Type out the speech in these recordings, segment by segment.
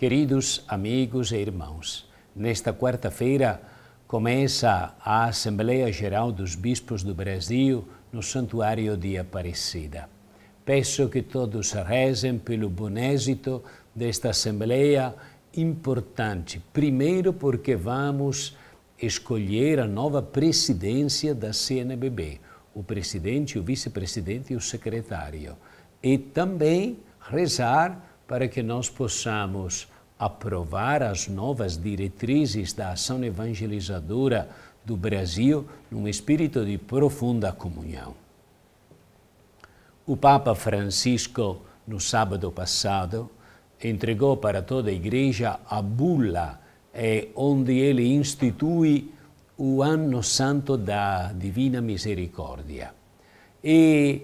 Queridos amigos e irmãos, nesta quarta-feira começa a Assembleia Geral dos Bispos do Brasil no Santuário de Aparecida. Peço que todos rezem pelo bom êxito desta Assembleia importante. Primeiro, porque vamos escolher a nova presidência da CNBB, o presidente, o vice-presidente e o secretário. E também rezar para que nós possamos aprovar as novas diretrizes da ação evangelizadora do Brasil num espírito de profunda comunhão. O Papa Francisco, no sábado passado, entregou para toda a Igreja a bula é, onde ele institui o Ano Santo da Divina Misericórdia. E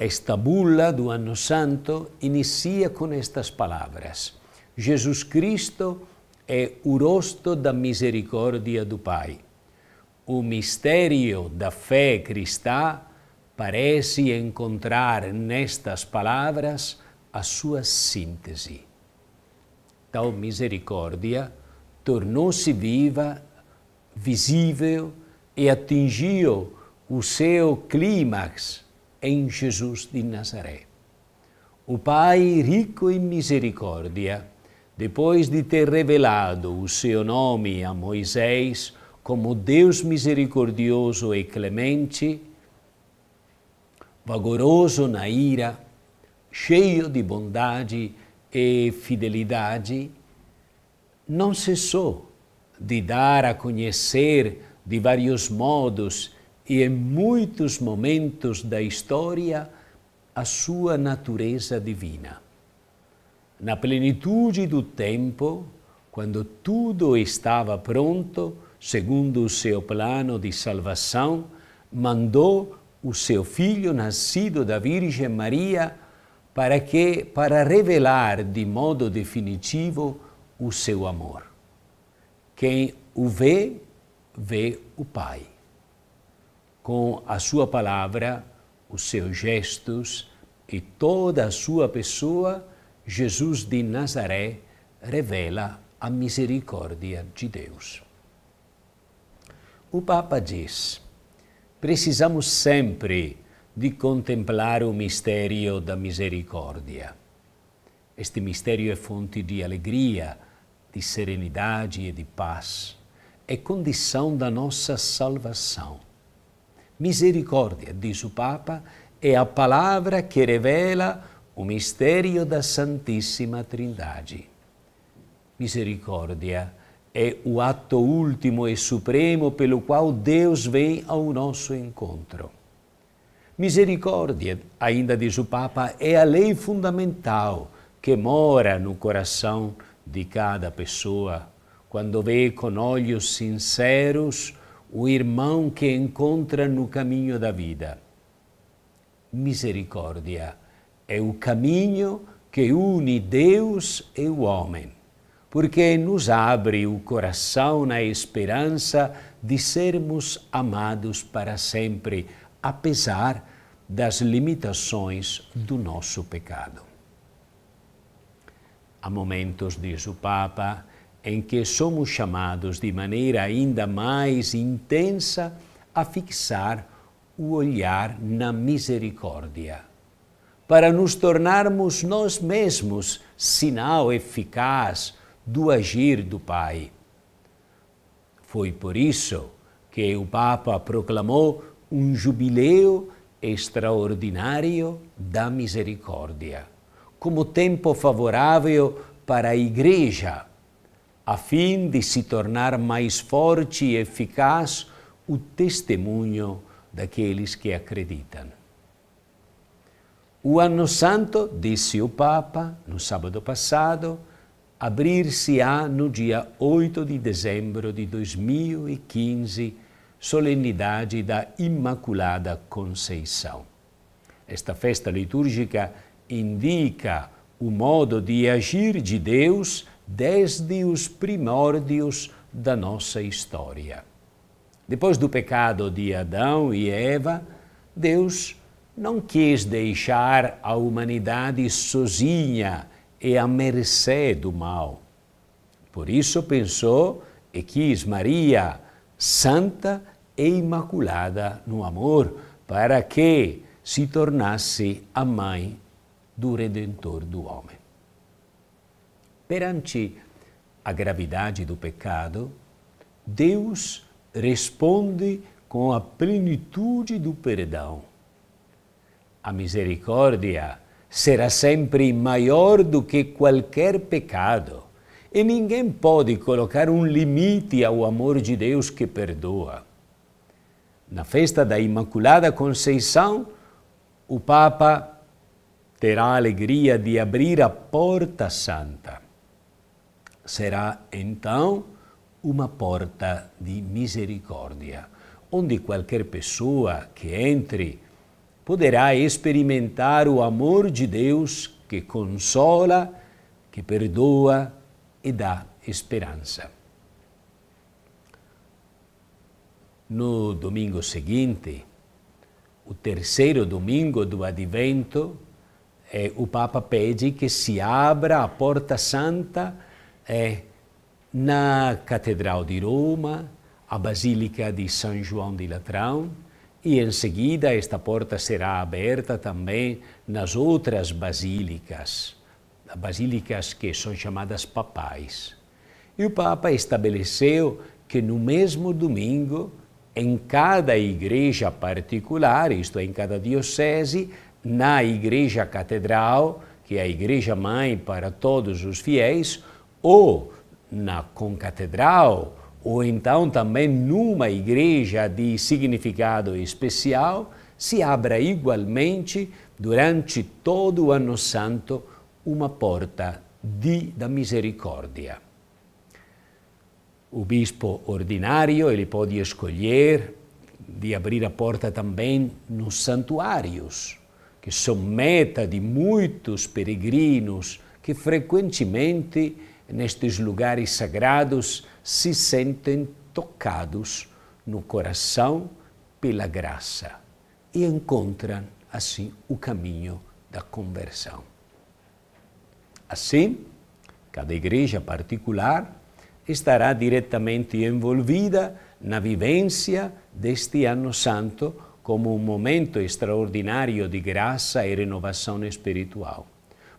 esta bula do Ano Santo inicia com estas palavras: Jesus Cristo é o rosto da misericórdia do Pai. O mistério da fé cristã parece encontrar nestas palavras a sua síntese. Tal misericórdia tornou-se viva, visível e atingiu o seu clímax em Jesus de Nazaré. O Pai rico em misericórdia, depois de ter revelado o seu nome a Moisés como Deus misericordioso e clemente, vagaroso na ira, cheio de bondade e fidelidade, não cessou de dar a conhecer de vários modos e em muitos momentos da história a sua natureza divina. Na plenitude do tempo, quando tudo estava pronto, segundo o seu plano de salvação, mandou o seu filho nascido da Virgem Maria para que para revelar de modo definitivo o seu amor. Quem o vê, vê o Pai com a sua palavra, os seus gestos e toda a sua pessoa, Jesus de Nazaré revela a misericórdia de Deus. O Papa diz: precisamos sempre de contemplar o mistério da misericórdia. Este mistério é fonte de alegria, de serenidade e de paz. É condição da nossa salvação. Misericórdia, diz o Papa, é a palavra que revela o mistério da Santíssima Trindade. Misericórdia é o ato último e supremo pelo qual Deus vem ao nosso encontro. Misericórdia, ainda diz o Papa, é a lei fundamental que mora no coração de cada pessoa quando vê com olhos sinceros o irmão que encontra no caminho da vida. Misericórdia é o caminho que une Deus e o homem, porque nos abre o coração na esperança de sermos amados para sempre, apesar das limitações do nosso pecado. Há momentos, diz o Papa, em que somos chamados de maneira ainda mais intensa a fixar o olhar na misericórdia, para nos tornarmos nós mesmos sinal eficaz do agir do Pai. Foi por isso que o Papa proclamou um jubileu extraordinário da misericórdia, como tempo favorável para a Igreja a fim de se tornar mais forte e eficaz o testemunho daqueles que acreditam. O Ano Santo, disse o Papa no sábado passado, abrir-se-á no dia 8 de dezembro de 2015, solenidade da Imaculada Conceição. Esta festa litúrgica indica o modo de agir de Deus desde os primórdios da nossa história. Depois do pecado de Adão e Eva, Deus não quis deixar a humanidade sozinha e à mercê do mal. Por isso pensou e quis Maria, santa e imaculada no amor, para que se tornasse a mãe do Redentor do homem. Perante a gravidade do pecado, Deus responde com a plenitude do perdão. A misericórdia será sempre maior do que qualquer pecado, e ninguém pode colocar um limite ao amor de Deus que perdoa. Na festa da Imaculada Conceição, o Papa terá a alegria de abrir a Porta Santa será então uma porta de misericórdia, onde qualquer pessoa que entre poderá experimentar o amor de Deus que consola, que perdoa e dá esperança. No domingo seguinte, o terceiro domingo do Advento, eh, o Papa pede que se abra a porta santa é na Catedral de Roma, a Basílica de São João de Latrão, e em seguida esta porta será aberta também nas outras basílicas, basílicas que são chamadas papais. E o Papa estabeleceu que no mesmo domingo, em cada igreja particular, isto é, em cada diocese, na igreja catedral, que é a igreja mãe para todos os fiéis, ou na concatedral, ou então também numa igreja de significado especial, se abra igualmente, durante todo o Ano Santo, uma porta de da misericórdia. O bispo ordinário ele pode escolher de abrir a porta também nos santuários, que são meta de muitos peregrinos que frequentemente nestes lugares sagrados se sentem tocados no coração pela graça e encontram assim o caminho da conversão. Assim, cada igreja particular estará diretamente envolvida na vivência deste Ano Santo como um momento extraordinário de graça e renovação espiritual.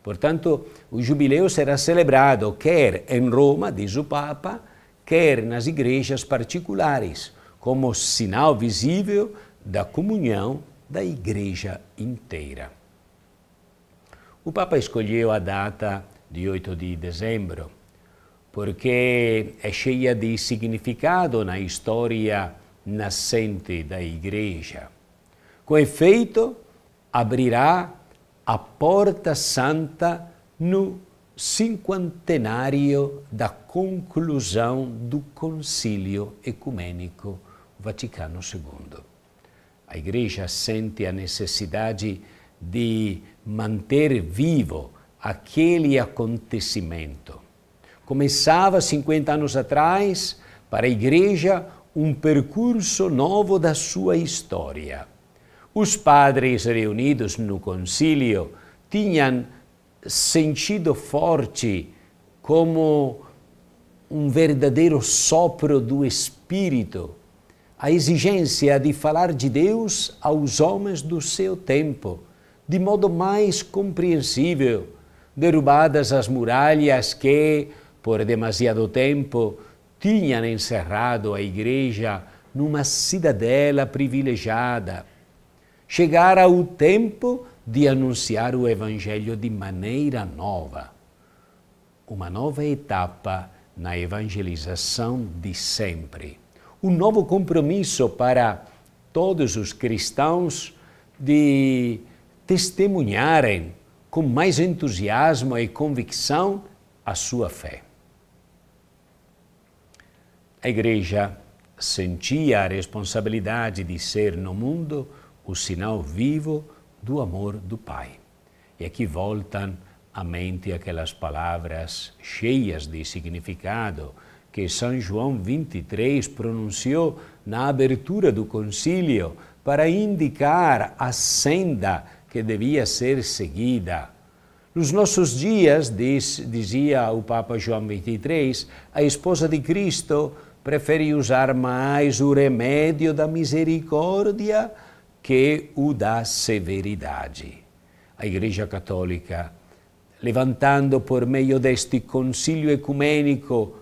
Portanto, o jubileu será celebrado quer em Roma, diz o Papa, quer nas igrejas particulares, como sinal visível da comunhão da igreja inteira. O Papa escolheu a data de 8 de dezembro porque é cheia de significado na história nascente da igreja. Com efeito, abrirá a Porta Santa no cinquantenário da conclusão do Concílio Ecumênico Vaticano II. A Igreja sente a necessidade de manter vivo aquele acontecimento. Começava 50 anos atrás, para a Igreja, um percurso novo da sua história. Os padres reunidos no concílio tinham sentido forte como um verdadeiro sopro do Espírito a exigência de falar de Deus aos homens do seu tempo, de modo mais compreensível, derrubadas as muralhas que, por demasiado tempo, tinham encerrado a Igreja numa cidadela privilegiada chegara o tempo de anunciar o Evangelho de maneira nova. Uma nova etapa na evangelização de sempre. Um novo compromisso para todos os cristãos de testemunharem com mais entusiasmo e convicção a sua fé. A Igreja sentia a responsabilidade de ser no mundo o sinal vivo do amor do Pai. E aqui voltam à mente aquelas palavras cheias de significado que São João 23 pronunciou na abertura do concílio para indicar a senda que devia ser seguida. Nos nossos dias, diz, dizia o Papa João XXIII, a esposa de Cristo prefere usar mais o remédio da misericórdia que o da severidade. A Igreja Católica, levantando por meio deste concilio ecumênico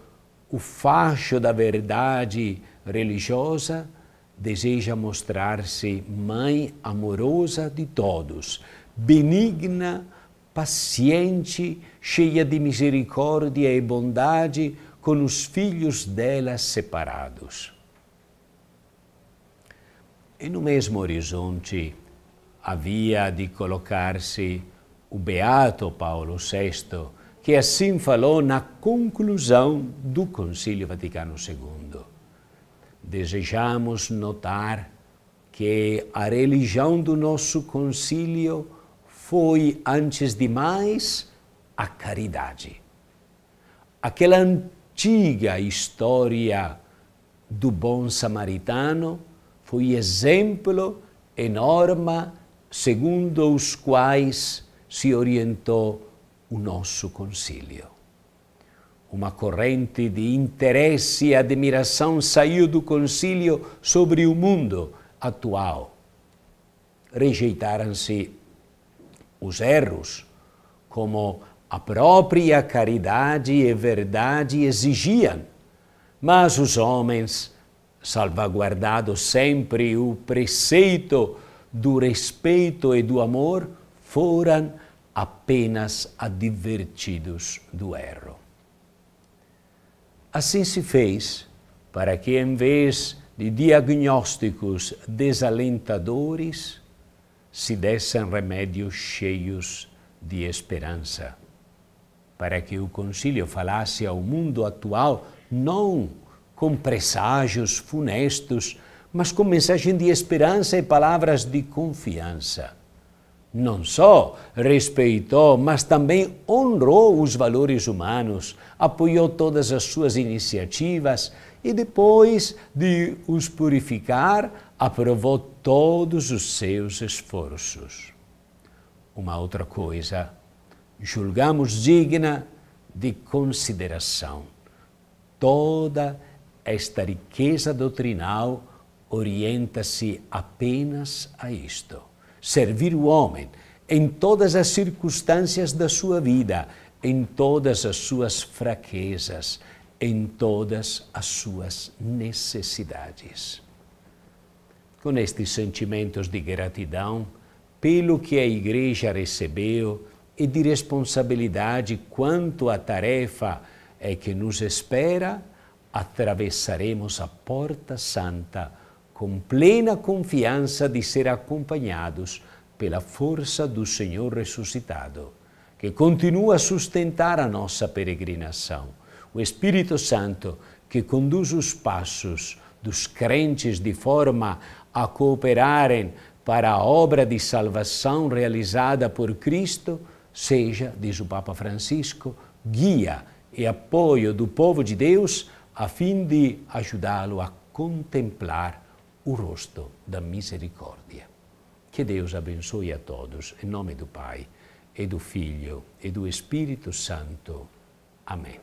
o facho da verdade religiosa, deseja mostrar-se mãe amorosa de todos, benigna, paciente, cheia de misericórdia e bondade com os filhos dela separados. E no mesmo horizonte havia de colocar-se o beato Paulo VI, que assim falou na conclusão do Concílio Vaticano II. Desejamos notar que a religião do nosso concílio foi, antes de mais, a caridade. Aquela antiga história do bom samaritano foi exemplo e norma segundo os quais se orientou o nosso concílio. Uma corrente de interesse e admiração saiu do concílio sobre o mundo atual. Rejeitaram-se os erros, como a própria caridade e verdade exigiam, mas os homens salvaguardado sempre o preceito do respeito e do amor, foram apenas advertidos do erro. Assim se fez para que, em vez de diagnósticos desalentadores, se dessem remédios cheios de esperança, para que o conselho falasse ao mundo atual não com presságios funestos, mas com mensagem de esperança e palavras de confiança. Não só respeitou, mas também honrou os valores humanos, apoiou todas as suas iniciativas e, depois de os purificar, aprovou todos os seus esforços. Uma outra coisa, julgamos digna de consideração toda a esta riqueza doutrinal orienta-se apenas a isto: servir o homem em todas as circunstâncias da sua vida, em todas as suas fraquezas, em todas as suas necessidades. Com estes sentimentos de gratidão pelo que a Igreja recebeu e de responsabilidade quanto à tarefa é que nos espera, atravessaremos a Porta Santa com plena confiança de ser acompanhados pela força do Senhor ressuscitado, que continua a sustentar a nossa peregrinação. O Espírito Santo, que conduz os passos dos crentes de forma a cooperarem para a obra de salvação realizada por Cristo, seja, diz o Papa Francisco, guia e apoio do povo de Deus a fim de ajudá-lo a contemplar o rosto da misericórdia. Que Deus abençoe a todos, em nome do Pai, e do Filho, e do Espírito Santo. Amém.